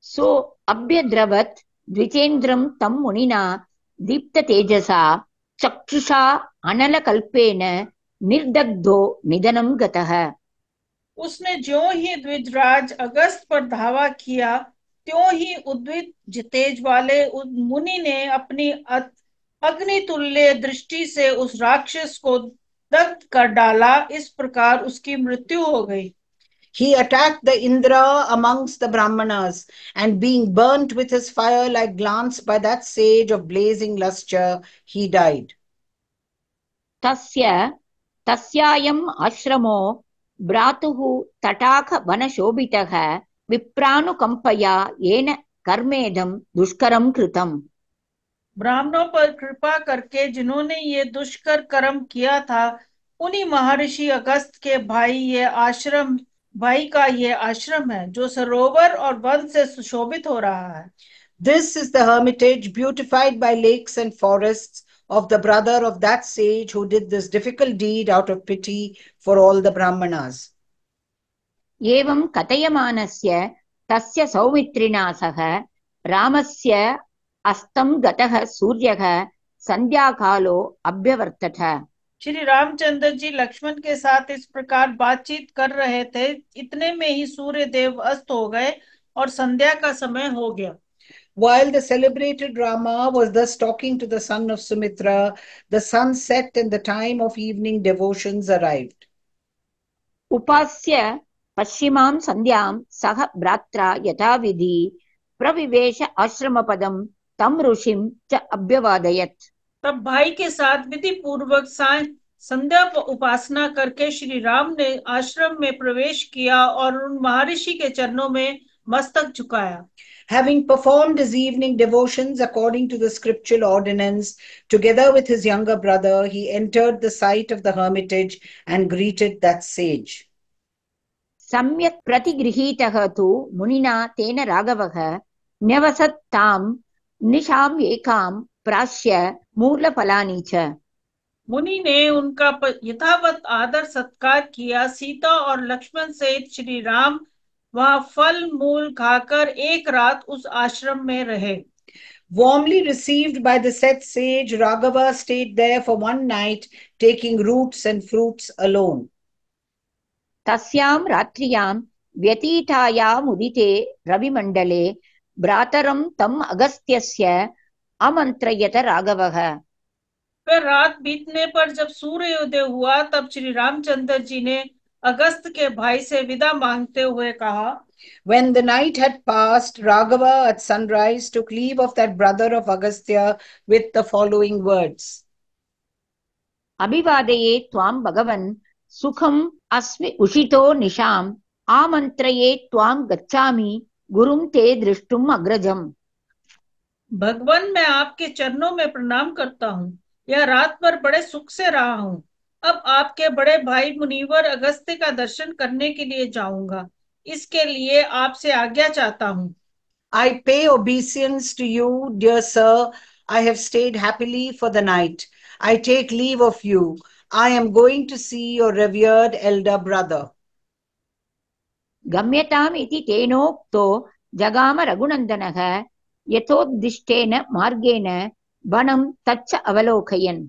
So Abhyadravat Dvichendram Tam Munina Deepta Tejasa Chakshusha Anala Kalpena निर्दग्धो निधनम गतः उसने जो ही द्विजराज अगस्त पर धावा किया त्यों ही उद्वित जितेज वाले मुनि ने अपनी अग्नि तुल्य दृष्टि से उस राक्षस को दग्ध कर डाला इस प्रकार उसकी मृत्यु हो गई He attacked the Indra amongst the Brahmanas and being burnt with his fire like glance by that sage of blazing lustre, he died. Tasya तस्यायम् आश्रमो भ्रातुः तटाकवनशोभितः विप्रानुकम्पया येन कर्मेदम् दुष्करम् कृतम् ब्राह्मणों पर कृपा करके जिन्होंने ये दुष्कर कर्म किया था उन्हीं महर्षि अगस्त के भाई ये आश्रम भाई का ये आश्रम है जो सरोवर और वन से सुशोभित हो रहा है this is the hermitage beautified by lakes and forests of the brother of that sage who did this difficult deed out of pity for all the Brahmanas. एवं कथयमानस्य तस्य सौमित्रिणा सह रामस्य अस्तं गतः सूर्यः संध्याकालो अभ्यवर्तत श्री रामचंद्र जी लक्ष्मण के साथ इस प्रकार बातचीत कर रहे थे इतने में ही सूर्य देव अस्त हो गए और संध्या का समय हो गया While the celebrated Rama was thus talking to the son of Sumitra, the sun set and the time of evening devotions arrived. Upasya पश्चिमां सन्ध्यां सह भ्रात्रा यथाविधि प्रविवेश आश्रमपदं तं ऋषिं च अभ्यवादयत् तब भाई के साथ विधि पूर्वक संध्या उपासना करके श्री राम ने आश्रम में प्रवेश किया और उन महर्षि के चरणों में मस्तक झुकाया having performed his evening devotions according to the scriptural ordinance, together with his younger brother, he entered the site of the hermitage and greeted that sage. सम्यक् प्रतिगृहीतः तु मुनिना तेन राघवः न्यवसत् तां निशाम् एकां प्राश्य मूलफलानि च मुनि ने उनका यथावत आदर सत्कार किया सीता और लक्ष्मण सहित श्री राम वह फल मूल खाकर एक रात उस आश्रम में रहे Warmly received by the said sage, Raghava stayed there for one night, taking roots and fruits alone. tasyam ratriyam तस्यां रात्र्यां व्यतीतायामुदिते रविमण्डले भ्रातरं तम् अगस्त्यस्य आमंत्रयत राघवः फिर रात बीतने पर जब सूर्योदय हुआ तब श्री रामचंद्र जी ने अगस्त के भाई से विदा मांगते हुए कहा When the night had passed, Raghava at sunrise took leave of that brother of Agastya with the following words. Abhivadaye tvam bhagavan sukham asmi ushito nisham amantraye tvam gacchami गुरुम ते दृष्टुम अग्रजम भगवान मैं आपके चरणों में प्रणाम करता हूँ यह रात भर बड़े सुख से रहा हूँ अब आपके बड़े भाई मुनिवर अगस्त्य का दर्शन करने के लिए जाऊंगा इसके लिए आपसे आज्ञा चाहता हूँ I pay obeisance to you dear sir I have stayed happily for the night I take leave of you I am going to see your revered elder brother गम्यताम इति तेनोक्तो जगाम रघुनंदनः यथोद्दिष्टेन मार्गेण वनं तच्च अवलोकयन्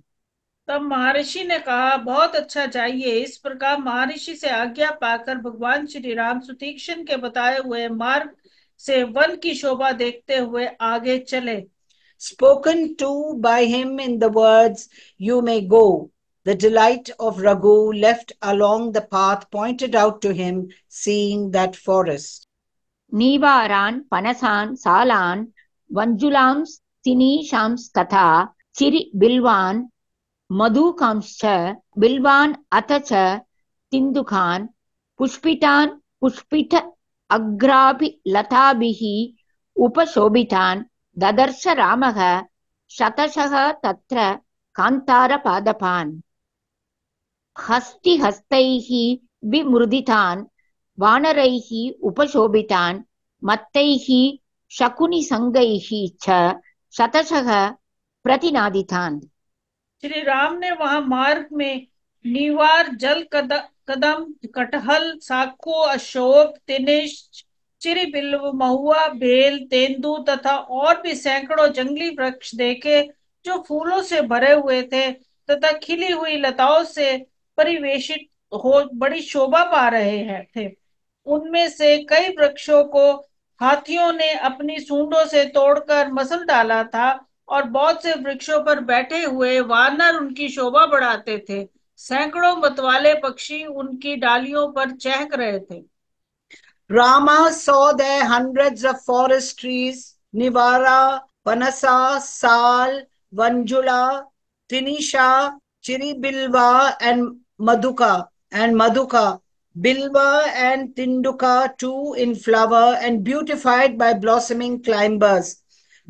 तब महर्षि ने कहा बहुत अच्छा चाहिए इस प्रकार महर्षि से आज्ञा पाकर भगवान श्री राम सुतीक्षण के बताए हुए मार्ग से वन की शोभा देखते हुए आगे चले spoken to by him in the words you may go the delight of raghu left along the path pointed out to him seeing that forest நீவாரான் பனசான் சாலான் வஞ்சுலாம் சினீஷாம்ஸ் கதா சிரி பில்வான் मधुकांश्च बिल्वान् अथ च तिन्दुकान् पुष्पितान् पुष्पित अग्रापि लताभिः उपशोभितान् ददर्श रामः शतशः तत्र कान्तारपादपान् हस्तिहस्तैः विमृदितान् वानरैः उपशोभितान् मत्तैः शकुनिसङ्गैः च शतशः प्रतिनादितान् श्री राम ने वहां मार्ग में निवार जल कद, कदम कटहल साखू अशोक तिनेश चिरी बिल्व महुआ बेल तेंदू तथा और भी सैकड़ों जंगली वृक्ष देखे जो फूलों से भरे हुए थे तथा खिली हुई लताओं से परिवेशित हो बड़ी शोभा पा रहे हैं थे उनमें से कई वृक्षों को हाथियों ने अपनी सूंडों से तोड़कर मसल डाला था और बहुत से वृक्षों पर बैठे हुए वानर उनकी शोभा बढ़ाते थे सैकड़ों मतवाले पक्षी उनकी डालियों पर चहक रहे थे Rama saw the hundred of forest trees nivara panasa sala vanjula tinisha chiri bilva and madhuka and madhuka bilva and tinduka too in flower and beautified by blossoming climbers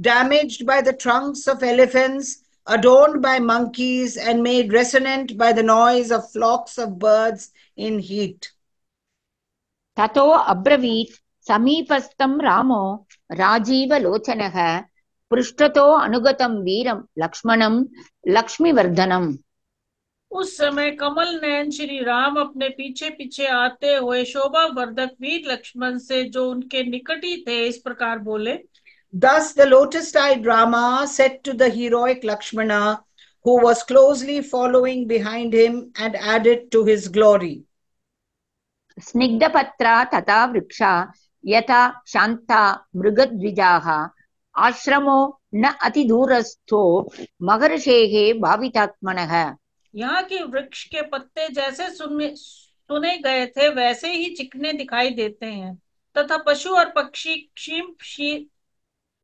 damaged by the trunks of elephants, adorned by monkeys, and made resonant by the noise of flocks of birds in heat. Tato ततो अब्रवीत् समीपस्थं रामो राजीवलोचनः पृष्ठतो अनुगतं वीरं लक्ष्मणं लक्ष्मीवर्धनम् उस समय कमल नयन श्री राम अपने पीछे पीछे आते हुए शोभा वर्धक वीर लक्ष्मण से जो उनके निकट ही थे इस प्रकार बोले Thus, the lotus eye drama set to the heroic Lakshmana, who was closely following behind him and added to his glory. स्निग्धपत्रा तथा वृक्षा यथा शान्ता मृगद्विजाः आश्रमो न अतिदूरस्थो मगर्षेः भावितात्मनः यहाँ के वृक्ष के पत्ते जैसे सुने सुने गए थे वैसे ही चिकने दिखाई देते हैं तथा पशु और पक्षी क्षीम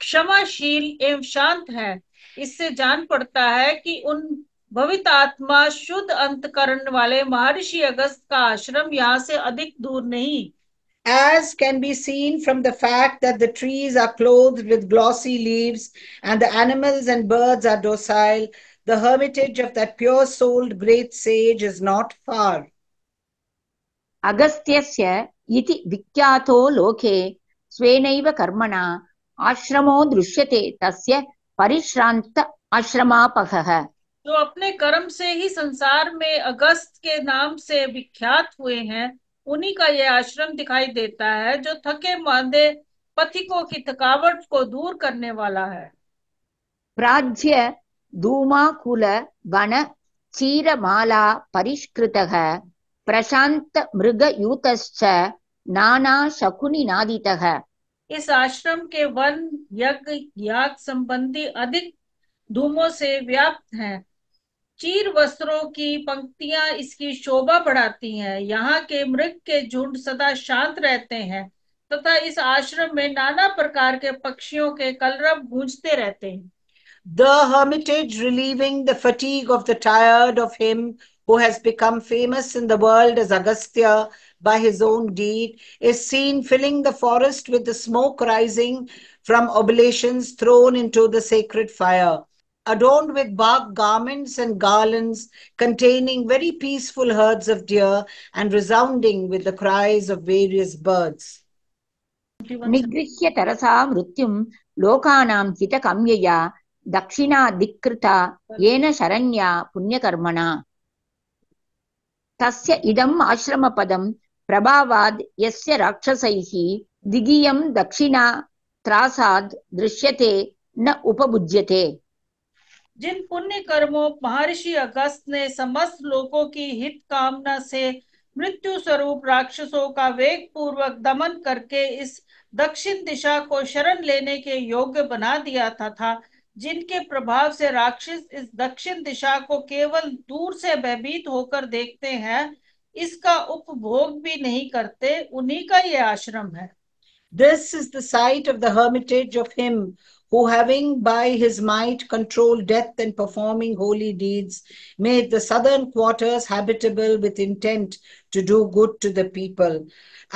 क्षमाशील एवं शांत है इससे जान पड़ता है कि उन भवित आत्मा शुद्ध अंत करण वाले महर्षि अगस्त का आश्रम यहाँ से अधिक दूर नहीं as can be seen from the fact that the trees are clothed with glossy leaves and the animals and birds are docile, the hermitage of that pure souled great sage is not far. अगस्त्यस्य इति vikyato loke स्वेनैव karmana आश्रमो दृश्यते तस्य परिश्रांत आश्रमापह जो अपने कर्म से ही संसार में अगस्त के नाम से विख्यात हुए हैं उन्हीं का यह आश्रम दिखाई देता है जो थके मांदे पथिकों की थकावट को दूर करने वाला है प्राज्य धूमा कुल वन चीर माला है प्रशांत मृग यूत नाना है इस आश्रम के वन यज्ञ याग संबंधी अधिक धूमों से व्याप्त हैं चीर वस्त्रों की पंक्तियां इसकी शोभा बढ़ाती हैं यहाँ के मृग के झुंड सदा शांत रहते हैं तथा इस आश्रम में नाना प्रकार के पक्षियों के कलरव गूंजते रहते हैं The hermitage relieving the fatigue of the tired of him who has become famous in the world as Agastya by his own deed, is seen filling the forest with the smoke rising from oblations thrown into the sacred fire, adorned with bark garments and garlands containing very peaceful herds of deer and resounding with the cries of various birds. निगृह्य तरसा मृत्युं लोकानां हितकम्यया दक्षिणाधिकृता येन शरण्या पुण्यकर्मणा तस्य इदम् आश्रमपदं प्रभावाद् यस्य राक्षसैः दिगीयं दक्षिणा त्रासाद दृश्यते न उपबुज्यते जिन पुण्य कर्मों महर्षि अगस्त ने समस्त लोकों की हित कामना से मृत्यु स्वरूप राक्षसों का वेग पूर्वक दमन करके इस दक्षिण दिशा को शरण लेने के योग्य बना दिया था था जिनके प्रभाव से राक्षस इस दक्षिण दिशा को केवल दूर से भयभीत होकर देखते हैं इसका उपभोग भी नहीं करते उन्हीं का ये आश्रम है this is the site of the hermitage of him who having by his might controlled death and performing holy deeds, made the southern quarters habitable with intent to do good to the people,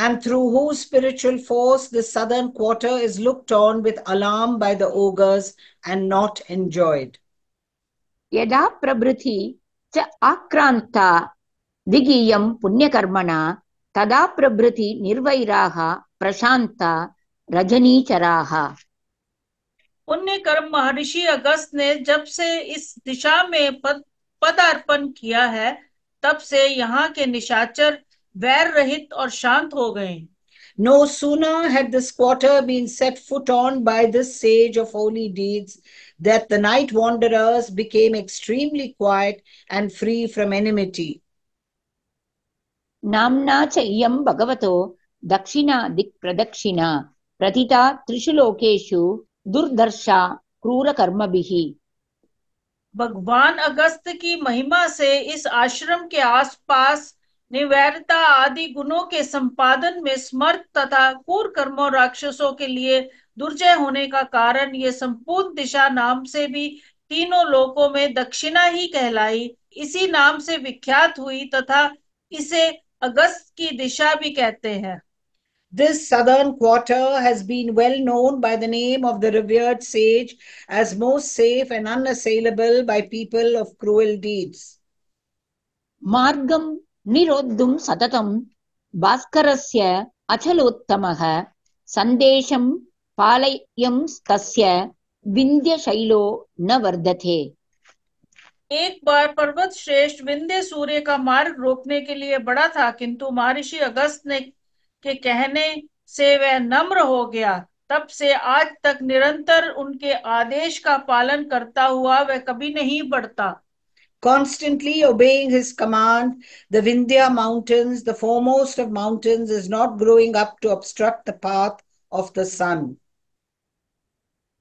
and through whose spiritual force the southern quarter is looked on with alarm by the ogres and not enjoyed. Yada prabhriti cha akranta दिगीयं पुण्यकर्मणा तदा प्रभृति निर्वैराः प्रशान्ता रजनीचराः पुण्यकर्म ऋषि अगस्त ने जब से इस दिशा में पद पदार्पण किया है तब से यहाँ के निशाचर वैर रहित और शांत हो गए No sooner had this quarter been set foot on by this sage of holy deeds that the night wanderers became extremely quiet and free from enmity. नाम्ना च इयं भगवतो दक्षिणा दिक्प्रदक्षिणा प्रतिता त्रिषु लोकेषु दुर्दर्शा क्रूरकर्मभिः भगवान अगस्त की महिमा से इस आश्रम के आसपास निवैरता आदि गुणों के संपादन में समर्थ तथा कूर कर्मों राक्षसों के लिए दुर्जय होने का कारण ये संपूर्ण दिशा नाम से भी तीनों लोकों में दक्षिणा ही कहलाई इसी नाम से विख्यात हुई तथा इसे अगस्त की दिशा भी कहते हैं This southern quarter has been well known by the name of the revered sage as most safe and unassailable by people of cruel deeds. Margam nirodhum satatam bhaskarasya achalottamah sandesham palayam stasya vindya shailo na एक बार पर्वत श्रेष्ठ विंदे सूर्य का मार्ग रोकने के लिए बड़ा था किंतु महर्षि अगस्त ने के कहने से वह नम्र हो गया तब से आज तक निरंतर उनके आदेश का पालन करता हुआ वह कभी नहीं बढ़ता Constantly obeying his command, the Vindhya mountains, the foremost of mountains, is not growing up to obstruct the path of the sun.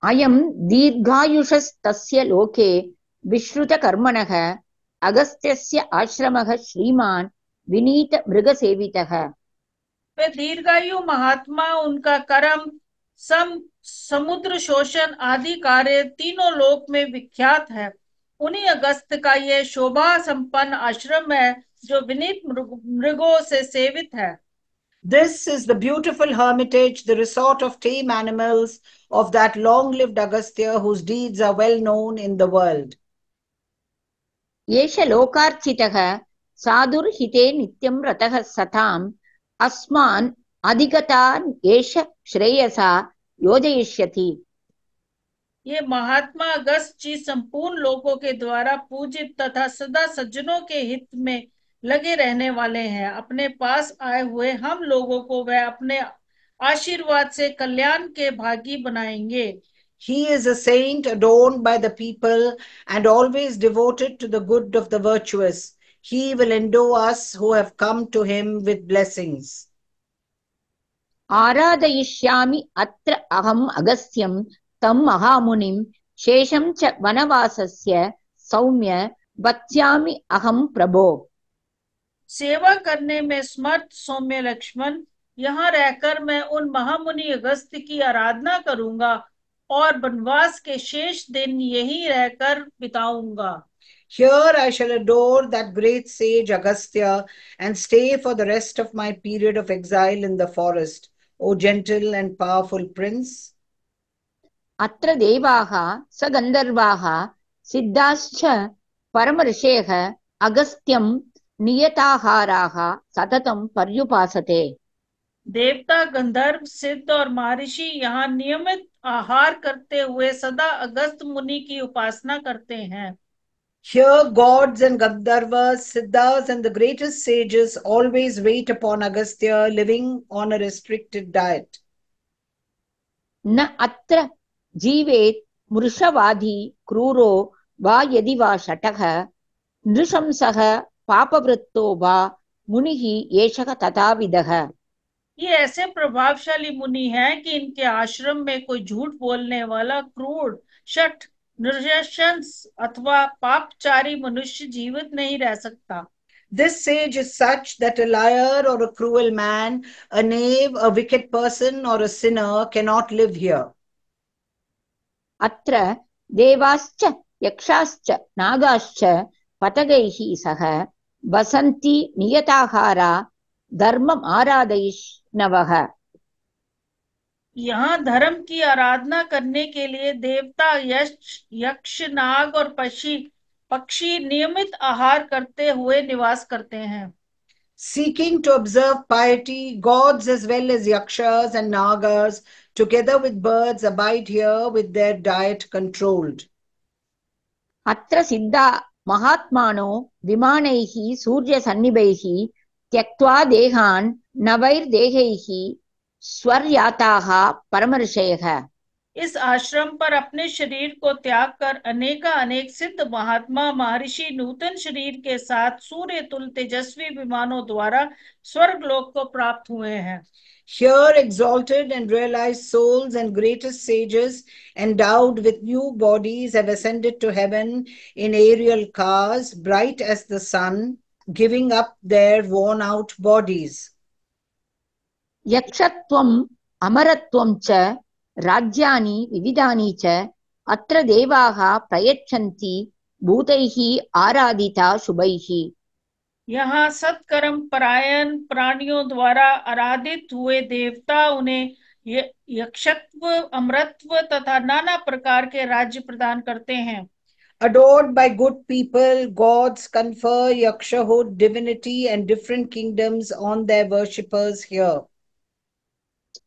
I am अयम Tasya Loke, विश्रुतकर्मणः अगस्त्यस्य आश्रमः श्रीमान् विनीत मृगसेवितः वे दीर्घायु महात्मा उनका कर्म सम समुद्र शोषण आदि कार्य तीनों लोक में विख्यात है उन्हीं अगस्त का यह शोभा संपन्न आश्रम है जो विनीत मृगों से सेवित है This is the beautiful hermitage, the resort of tame animals of that long lived Agastya, whose deeds are well known in the world. एष लोकार्चितः साधुर्हिते नित्यं रतः सताम् अस्मान् अधिगतान् एष श्रेयसा योजयिष्यति ये महात्मा अगस्त जी संपूर्ण लोगों के द्वारा पूजित तथा सदा सज्जनों के हित में लगे रहने वाले हैं अपने पास आए हुए हम लोगों को वह अपने आशीर्वाद से कल्याण के भागी बनाएंगे He is a saint adorned by the people and always devoted to the good of the virtuous. He will endow us who have come to him with blessings. आराधयिष्यामि अत्र अहम् अगस्त्यं तं महामुनिं शेषं च वनवासस्य सौम्य बत्स्यामि अहम प्रभो सेवा करने में समर्थ सौम्य लक्ष्मण यहाँ रहकर मैं उन महामुनि अगस्त की आराधना करूंगा और वनवास के शेष दिन यहीं रहकर बिताऊंगा Here I shall adore that great sage Agastya and stay for the rest of my period of exile in the forest, O gentle and powerful prince. अत्र देवाः सगन्धर्वाः सिद्धाश्च परमऋषयः अगस्त्यं नियताहाराः सततं पर्युपासते देवता गंधर्व सिद्ध और महर्षि यहाँ नियमित आहार करते हुए सदा अगस्त मुनि की उपासना करते हैं Here, gods and Gandharvas, Siddhas, and the greatest sages always wait upon Agastya, living on a restricted diet. न अत्र जीवेत् मृषवादी क्रूरो वा यदि वा शटः नृशंसः पापवृत्तो वा मुनिः एषः तथाविधः ये ऐसे प्रभावशाली मुनि हैं कि इनके आश्रम में कोई झूठ बोलने वाला क्रूर शठ निर्शंस अथवा पापचारी मनुष्य जीवित नहीं रह सकता This sage is such that a liar or a cruel man, a knave, a wicked person or a sinner cannot live here. अत्र देवाश्च यक्षाश्च नागाश्च पतगैः सह वसन्ति नियताहारा धर्मम आराधयिष्णवः यहाँ धर्म की आराधना करने के लिए देवता यक्ष यक्ष नाग और पक्षी पक्षी नियमित आहार करते हुए निवास करते हैं seeking to observe piety gods as well as yakshas and nagas together with birds abide here with their diet controlled अत्र सिद्धा महात्मानो विमानैः सूर्यसन्निभैः त्यक्त्वा देहान् नवैर्देहैः स्वर्याताः परमऋषयः इस आश्रम पर अपने शरीर को त्याग कर अनेका अनेक सिद्ध महात्मा महर्षि नूतन शरीर के साथ सूर्य तुल तेजस्वी विमानों द्वारा स्वर्ग लोक को प्राप्त हुए हैं Here, exalted and realized souls and greatest sages, endowed with new bodies, have ascended to heaven in aerial cars, bright as the sun, giving up their worn out bodies. Yakshatvam, amaratvam cha, rajyani, vividani cha, atra devaha prayachanti bhutaihi aradita शुभैः यहाँ सत्कर्म परायण प्राणियों द्वारा आराधित हुए देवता उन्हें यक्षत्व अमृतत्व तथा नाना प्रकार के राज्य प्रदान करते हैं adored by good people, gods confer yakshahood, divinity, and different kingdoms on their worshippers here.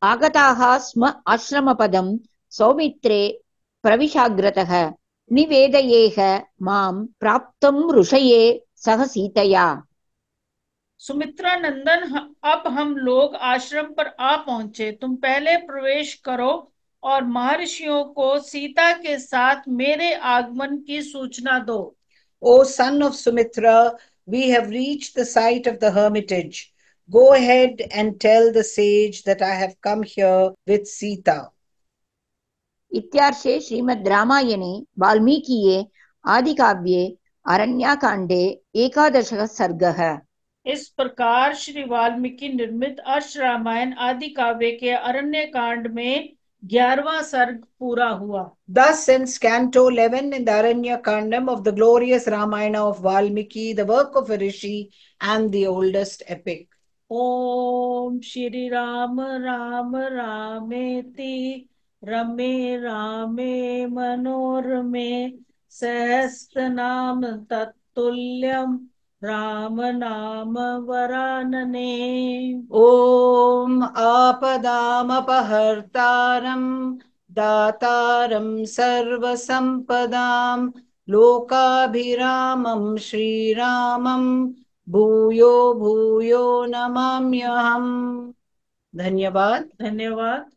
आगताः स्म आश्रमपदं सौमित्रे प्रविशाग्रतः निवेदयेह mam praptam ऋषये सह सुमित्रा नंदन अब हम लोग आश्रम पर आ पहुंचे तुम पहले प्रवेश करो और महर्षियों को सीता के साथ मेरे आगमन की सूचना दो O son of Sumitra we have reach the site of the hermitage go ahead and tell the sage that I have come here with Sita इत्यार्षे श्रीमद् रामायणे वाल्मीकिये आदिकाव्ये अरण्यकांडे एकादशः सर्गः इस प्रकार श्री वाल्मीकि निर्मित अर्ष रामायण आदि काव्य के अरण्य कांड में ग्यारवा सर्ग पूरा हुआ दस सेंस canto eleven in Aranya Kandam of the glorious Ramayana of Valmiki the work of rishi and the oldest epic ओम श्री राम राम रामेति रमे रामे मनोरमे सहस्त्र नाम तत्तुल्यम राम नाम वरानने ॐ आपदामपहर्तारम् दातारं सर्वसम्पदाम् लोकाभिरामं श्रीरामं भूयो भूयो नमाम्यहम् धन्यवाद धन्यवाद